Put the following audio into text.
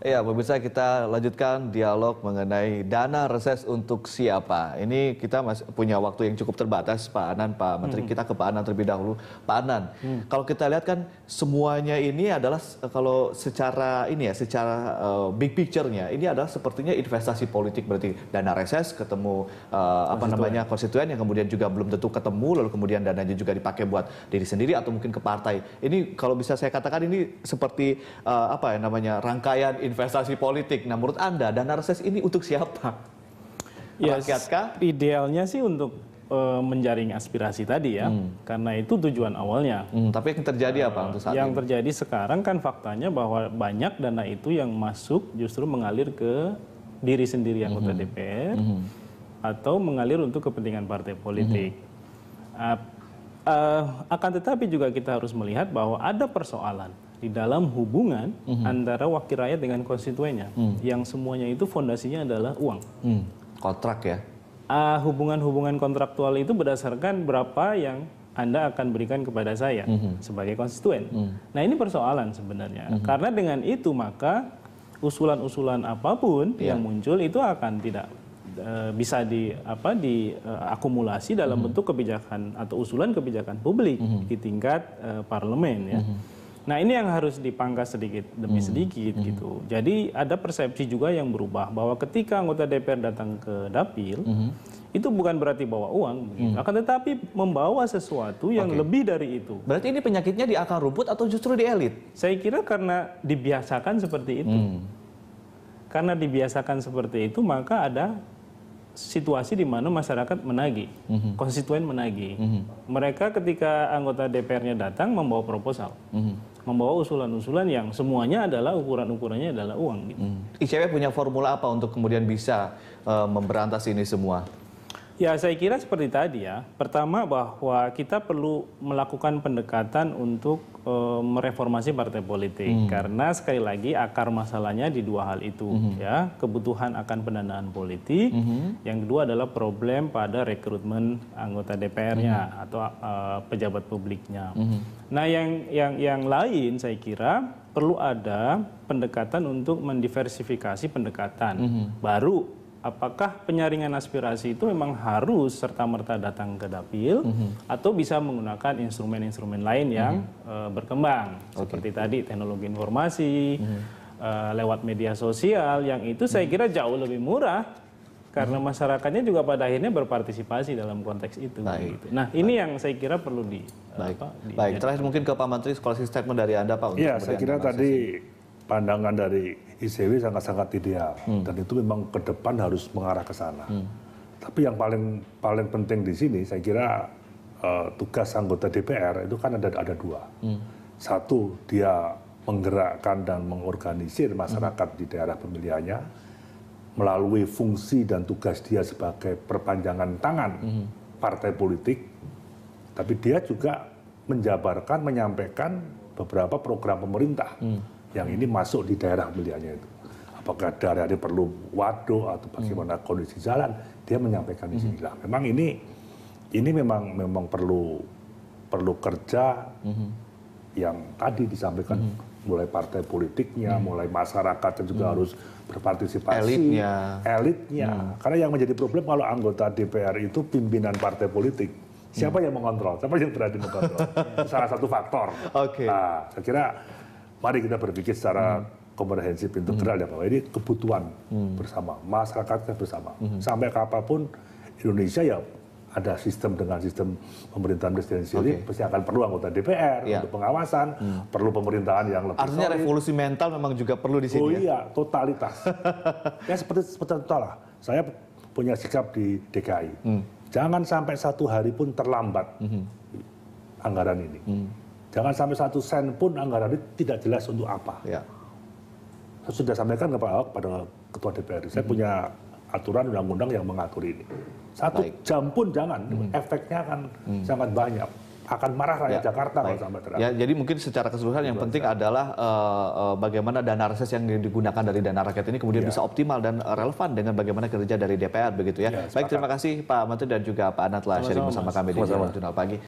Iya, pemirsa kita lanjutkan dialog mengenai dana reses untuk siapa. Ini kita masih punya waktu yang cukup terbatas, Pak Anan, Pak Menteri. Hmm. Kita ke Pak Anan terlebih dahulu. Pak Anan, hmm. kalau kita lihat kan semuanya ini adalah kalau secara ini ya, secara uh, big picture-nya ini adalah sepertinya investasi politik berarti dana reses ketemu uh, apa namanya konstituen yang kemudian juga belum tentu ketemu lalu kemudian dana juga dipakai buat diri sendiri atau mungkin ke partai. Ini kalau bisa saya katakan ini seperti uh, apa ya namanya rangkaian investasi politik. Nah, menurut Anda dana reses ini untuk siapa? Ya, Rakyatkah? Idealnya sih untuk uh, menjaring aspirasi tadi ya, hmm. karena itu tujuan awalnya. Hmm, tapi yang terjadi apa untuk saat Yang ini? terjadi sekarang kan faktanya bahwa banyak dana itu yang masuk justru mengalir ke diri sendiri anggota hmm. DPR hmm. atau mengalir untuk kepentingan partai politik. Hmm. Uh, uh, akan tetapi juga kita harus melihat bahwa ada persoalan di dalam hubungan mm-hmm. antara wakil rakyat dengan konstituennya mm. yang semuanya itu fondasinya adalah uang mm. kontrak ya hubungan ah, hubungan-hubungan kontraktual itu berdasarkan berapa yang anda akan berikan kepada saya mm-hmm. sebagai konstituen mm. nah ini persoalan sebenarnya mm-hmm. karena dengan itu maka usulan-usulan apapun yeah. yang muncul itu akan tidak eh, bisa di apa di uh, dalam mm-hmm. bentuk kebijakan atau usulan kebijakan publik mm-hmm. di tingkat uh, parlemen ya. Mm-hmm Nah ini yang harus dipangkas sedikit demi hmm. sedikit hmm. gitu. Jadi ada persepsi juga yang berubah bahwa ketika anggota DPR datang ke dapil hmm. itu bukan berarti bawa uang, Hmm. akan tetapi membawa sesuatu yang okay. lebih dari itu. Berarti ini penyakitnya di akar rumput atau justru di elit? Saya kira karena dibiasakan seperti itu. Hmm. Karena dibiasakan seperti itu maka ada situasi di mana masyarakat menagih, mm-hmm. konstituen menagih. Mm-hmm. Mereka ketika anggota DPR-nya datang membawa proposal. Mm-hmm membawa usulan-usulan yang semuanya adalah ukuran-ukurannya adalah uang. Gitu. Hmm. ICW punya formula apa untuk kemudian bisa uh, memberantas ini semua? Ya, saya kira seperti tadi ya. Pertama bahwa kita perlu melakukan pendekatan untuk e, mereformasi partai politik hmm. karena sekali lagi akar masalahnya di dua hal itu hmm. ya, kebutuhan akan pendanaan politik. Hmm. Yang kedua adalah problem pada rekrutmen anggota DPR-nya hmm. atau e, pejabat publiknya. Hmm. Nah, yang yang yang lain saya kira perlu ada pendekatan untuk mendiversifikasi pendekatan. Hmm. Baru apakah penyaringan aspirasi itu memang harus serta-merta datang ke dapil mm -hmm. atau bisa menggunakan instrumen-instrumen lain yang mm -hmm. uh, berkembang okay. seperti tadi teknologi informasi mm -hmm. uh, lewat media sosial yang itu saya mm -hmm. kira jauh lebih murah karena hmm. masyarakatnya juga pada akhirnya berpartisipasi dalam konteks itu. Baik. Gitu. Nah ini yang saya kira perlu di. Eh, Baik. Apa, di Baik. Terakhir mungkin ke Pak Menteri sekolah statement dari anda Pak. Iya, saya kira tadi pandangan dari ICW sangat-sangat ideal hmm. dan itu memang ke depan harus mengarah ke sana. Hmm. Tapi yang paling paling penting di sini saya kira uh, tugas anggota DPR itu kan ada ada dua. Hmm. Satu dia menggerakkan dan mengorganisir masyarakat hmm. di daerah pemilihannya melalui fungsi dan tugas dia sebagai perpanjangan tangan hmm. partai politik. Tapi dia juga menjabarkan, menyampaikan beberapa program pemerintah. Hmm yang ini masuk di daerah pemilihannya itu. Apakah daerah ini perlu waduk atau bagaimana hmm. kondisi jalan, dia menyampaikan di sini mhm. lah. Memang ini ini memang memang perlu perlu kerja hmm. yang tadi disampaikan hmm. mulai partai politiknya, hmm. mulai dan juga hmm. harus berpartisipasi. Elitnya. Elitnya. Hmm. Karena yang menjadi problem kalau anggota DPR itu pimpinan partai politik. Siapa hmm. yang mengontrol? Siapa yang berani mengontrol? Salah satu faktor. Oke. Okay. Nah, saya kira mari kita berpikir secara hmm. komprehensif integral hmm. ya bahwa ini kebutuhan hmm. bersama masyarakatnya bersama hmm. sampai apapun Indonesia ya ada sistem dengan sistem pemerintahan presidensial okay. ini pasti akan perlu anggota DPR yeah. untuk pengawasan, hmm. perlu pemerintahan yang lebih Artinya solid. revolusi mental memang juga perlu di sini. Oh ya? iya, totalitas. ya seperti seperti total lah. Saya punya sikap di DKI. Hmm. Jangan sampai satu hari pun terlambat hmm. anggaran ini. Hmm. Jangan sampai satu sen pun anggaran ini tidak jelas untuk apa. Ya. Saya sudah sampaikan kepada, pada Ketua DPR, saya hmm. punya aturan undang-undang yang mengatur ini. Satu Baik. jam pun jangan, hmm. efeknya akan hmm. sangat banyak akan marah rakyat ya, Jakarta kalau sampai terang. Ya, jadi mungkin secara keseluruhan yang penting saya. adalah uh, uh, bagaimana dana reses yang digunakan dari dana rakyat ini kemudian ya. bisa optimal dan relevan dengan bagaimana kerja dari DPR begitu ya. ya baik, terima kasih Pak Menteri dan juga Pak Anat telah sharing bersama kami di Jurnal Pagi.